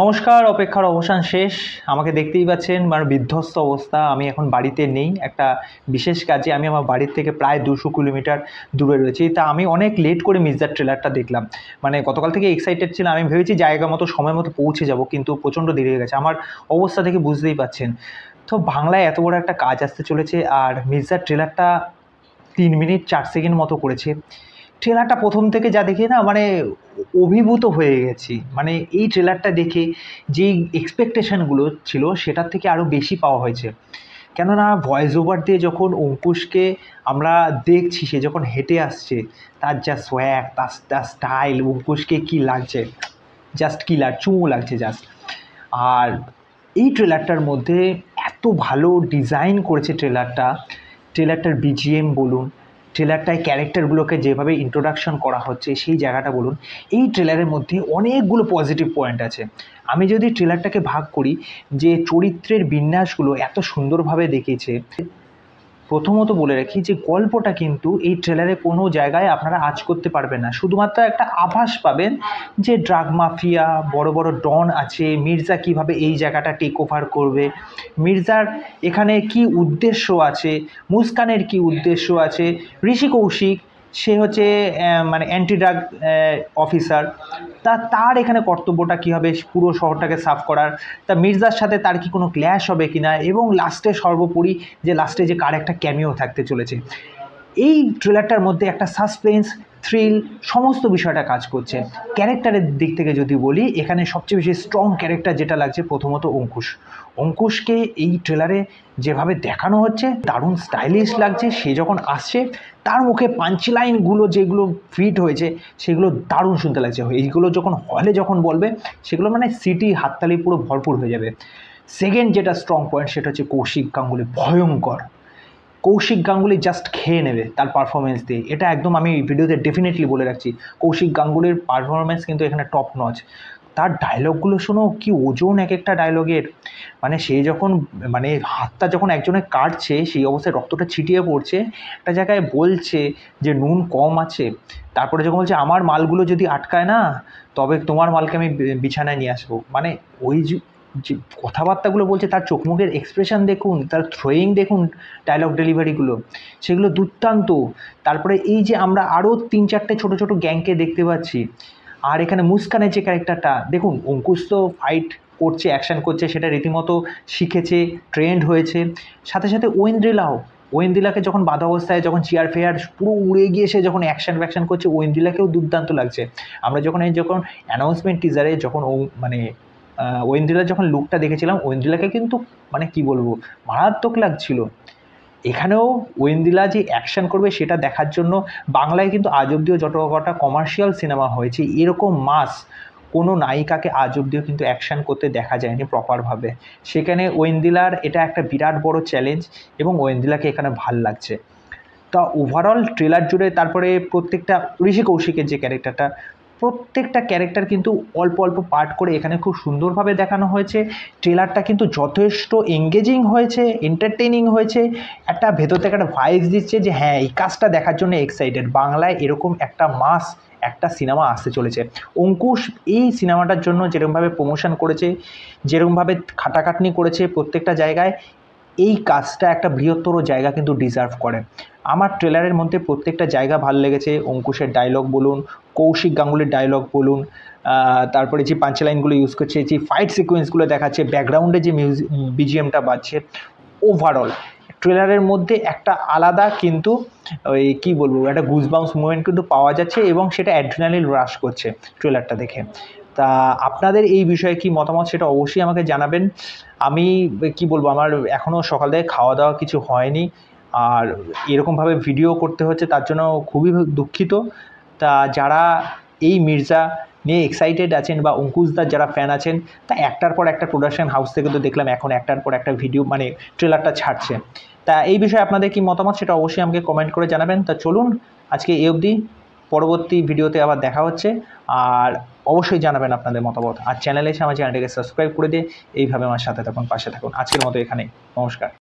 নমস্কার অপেক্ষার অবসান শেষ আমাকে দেখতেই পাচ্ছেন আমার মানে বিধ্বস্ত অবস্থা আমি এখন বাড়িতে নেই একটা বিশেষ কাজে আমি আমার বাড়ির থেকে প্রায় দুশো কিলোমিটার দূরে রয়েছি তা আমি অনেক লেট করে মির্জার ট্রেলারটা দেখলাম মানে গতকাল থেকে এক্সাইটেড ছিলাম আমি ভেবেছি জায়গা মতো সময় মতো পৌঁছে যাব কিন্তু প্রচণ্ড দেরি হয়ে গেছে আমার অবস্থা থেকে বুঝতেই পাচ্ছেন তো বাংলায় এত বড় একটা কাজ আসতে চলেছে আর মির্জার ট্রেলারটা তিন মিনিট চার সেকেন্ড মতো করেছে ট্রেলারটা প্রথম থেকে যা দেখি না মানে অভিভূত হয়ে গেছি মানে এই ট্রেলারটা দেখে যে এক্সপেকটেশনগুলো ছিল সেটার থেকে আরও বেশি পাওয়া হয়েছে কেননা ভয়েস ওভার দিয়ে যখন অঙ্কুশকে আমরা দেখছি সে যখন হেঁটে আসছে তার যা সোয়াক তার তার স্টাইল অঙ্কুশকে কী লাগছে জাস্ট কিলার চুমু লাগছে জাস্ট আর এই ট্রেলারটার মধ্যে এত ভালো ডিজাইন করেছে ট্রেলারটা ট্রেলারটার বিজিএম বলুন ট্রেলারটায় ক্যারেক্টারগুলোকে যেভাবে ইন্ট্রোডাকশন করা হচ্ছে সেই জায়গাটা বলুন এই ট্রেলারের মধ্যে অনেকগুলো পজিটিভ পয়েন্ট আছে আমি যদি ট্রেলারটাকে ভাগ করি যে চরিত্রের বিন্যাসগুলো এত সুন্দরভাবে দেখিয়েছে প্রথমত বলে রাখি যে গল্পটা কিন্তু এই ট্রেলারে কোনো জায়গায় আপনারা আজ করতে পারবেন না শুধুমাত্র একটা আভাস পাবেন যে ড্রাগ মাফিয়া বড় বড় ডন আছে মির্জা কিভাবে এই জায়গাটা টেক ওভার করবে মির্জার এখানে কি উদ্দেশ্য আছে মুস্কানের কি উদ্দেশ্য আছে ঋষি কৌশিক সে হচ্ছে মানে অ্যান্টি ড্রাগ অফিসার তা তার এখানে কর্তব্যটা কী হবে পুরো শহরটাকে সাফ করার তা মির্জার সাথে তার কি কোনো ক্ল্যাশ হবে কি না এবং লাস্টে সর্বোপরি যে লাস্টে যে কার একটা ক্যামিও থাকতে চলেছে এই ট্রেলারটার মধ্যে একটা সাসপেন্স থ্রিল সমস্ত বিষয়টা কাজ করছে ক্যারেক্টারের দিক থেকে যদি বলি এখানে সবচেয়ে বেশি স্ট্রং ক্যারেক্টার যেটা লাগছে প্রথমত অঙ্কুশ অঙ্কুশকে এই ট্রেলারে যেভাবে দেখানো হচ্ছে দারুণ স্টাইলিশ লাগছে সে যখন আসছে তার মুখে পাঞ্চলাইনগুলো যেগুলো ফিট হয়েছে সেগুলো দারুণ শুনতে লাগছে এইগুলো যখন হলে যখন বলবে সেগুলো মানে সিটি হাততালি পুরো ভরপুর হয়ে যাবে সেকেন্ড যেটা স্ট্রং পয়েন্ট সেটা হচ্ছে কৌশিক গাঙ্গুলি ভয়ঙ্কর কৌশিক গাঙ্গুলি জাস্ট খেয়ে নেবে তার পারফরমেন্স দিয়ে এটা একদম আমি ভিডিওতে ডেফিনেটলি বলে রাখছি কৌশিক গাঙ্গুলির পারফরমেন্স কিন্তু এখানে টপ নচ তার ডায়লগগুলো শোনো কি ওজন এক একটা ডায়লগের মানে সে যখন মানে হাতটা যখন একজনে কাটছে সেই অবস্থায় রক্তটা ছিটিয়ে পড়ছে একটা জায়গায় বলছে যে নুন কম আছে তারপরে যখন বলছে আমার মালগুলো যদি আটকায় না তবে তোমার মালকে আমি বিছানায় নিয়ে আসবো মানে ওই যে কথাবার্তাগুলো বলছে তার চোখ মুখের এক্সপ্রেশন দেখুন তার থ্রোয়িং দেখুন ডায়লগ ডেলিভারিগুলো সেগুলো দুর্দান্ত তারপরে এই যে আমরা আরও তিন চারটে ছোট ছোট গ্যাংকে দেখতে পাচ্ছি আর এখানে মুস্কানের যে ক্যারেক্টারটা দেখুন অঙ্কুশ তো ফাইট করছে অ্যাকশান করছে সেটা রীতিমতো শিখেছে ট্রেন্ড হয়েছে সাথে সাথে ওয়েন্দ্রিলাও ওয়েন্দ্রিলাকে যখন বাধা অবস্থায় যখন চেয়ার ফেয়ার পুরো উড়ে গিয়ে সে যখন অ্যাকশন ফ্যাকশান করছে ওয়েন্দ্রিলাকেও দুর্দান্ত লাগছে আমরা যখন এই যখন অ্যানাউন্সমেন্ট টিজারে যখন ও মানে ওয়েন্দ্রিলার যখন লুকটা দেখেছিলাম ওয়েন্দ্রিলাকে কিন্তু মানে কি বলবো মারাত্মক লাগছিল এখানেও ওয়েন্দিলা যে অ্যাকশান করবে সেটা দেখার জন্য বাংলায় কিন্তু আজ অব্দিও যত কটা কমার্শিয়াল সিনেমা হয়েছে এরকম মাস কোনো নায়িকাকে আজ অব্দিও কিন্তু অ্যাকশান করতে দেখা যায়নি প্রপারভাবে সেখানে ওয়েন্দিলার এটা একটা বিরাট বড় চ্যালেঞ্জ এবং ওয়েন্দিলাকে এখানে ভাল লাগছে তা ওভারঅল ট্রেলার জুড়ে তারপরে প্রত্যেকটা ঋষি কৌশিকের যে ক্যারেক্টারটা প্রত্যেকটা ক্যারেক্টার কিন্তু অল্প অল্প পার্ট করে এখানে খুব সুন্দরভাবে দেখানো হয়েছে ট্রেলারটা কিন্তু যথেষ্ট এঙ্গেজিং হয়েছে এন্টারটেনিং হয়েছে একটা ভেতর থেকে একটা ভাইস দিচ্ছে যে হ্যাঁ এই কাজটা দেখার জন্য এক্সাইটেড বাংলায় এরকম একটা মাস একটা সিনেমা আসতে চলেছে অঙ্কুশ এই সিনেমাটার জন্য যেরকমভাবে প্রমোশন করেছে যেরকমভাবে খাটাখাটনি করেছে প্রত্যেকটা জায়গায় এই কাজটা একটা বৃহত্তর জায়গা কিন্তু ডিজার্ভ করে আমার ট্রেলারের মধ্যে প্রত্যেকটা জায়গা ভাল লেগেছে অঙ্কুশের ডায়লগ বলুন কৌশিক গাঙ্গুলির ডায়লগ বলুন তারপরে যে পাঞ্চ লাইনগুলো ইউজ করছে যে ফাইট সিকোয়েন্সগুলো দেখাচ্ছে ব্যাকগ্রাউন্ডে যে মিউজিক বিজিএমটা বাজছে ওভারঅল ট্রেলারের মধ্যে একটা আলাদা কিন্তু ওই কী বলবো একটা গুজবাউন্স মুভমেন্ট কিন্তু পাওয়া যাচ্ছে এবং সেটা অ্যাড্রিনালিন রাশ করছে ট্রেলারটা দেখে তা আপনাদের এই বিষয়ে কি মতামত সেটা অবশ্যই আমাকে জানাবেন আমি কি বলবো আমার এখনও সকাল থেকে খাওয়া দাওয়া কিছু হয়নি আর এরকমভাবে ভিডিও করতে হচ্ছে তার জন্য খুবই দুঃখিত তা যারা এই মির্জা নিয়ে এক্সাইটেড আছেন বা অঙ্কুশদার যারা ফ্যান আছেন তা একটার পর একটা প্রোডাকশান হাউস থেকে তো দেখলাম এখন একটার পর একটা ভিডিও মানে ট্রেলারটা ছাড়ছে তা এই বিষয়ে আপনাদের কি মতামত সেটা অবশ্যই আমাকে কমেন্ট করে জানাবেন তা চলুন আজকে এই অবধি পরবর্তী ভিডিওতে আবার দেখা হচ্ছে আর অবশ্যই জানাবেন আপনাদের মতামত আর চ্যানেলে এসে আমার চ্যানেলটাকে সাবস্ক্রাইব করে দিয়ে এইভাবে আমার সাথে থাকুন পাশে থাকুন আজকের মতো এখানে নমস্কার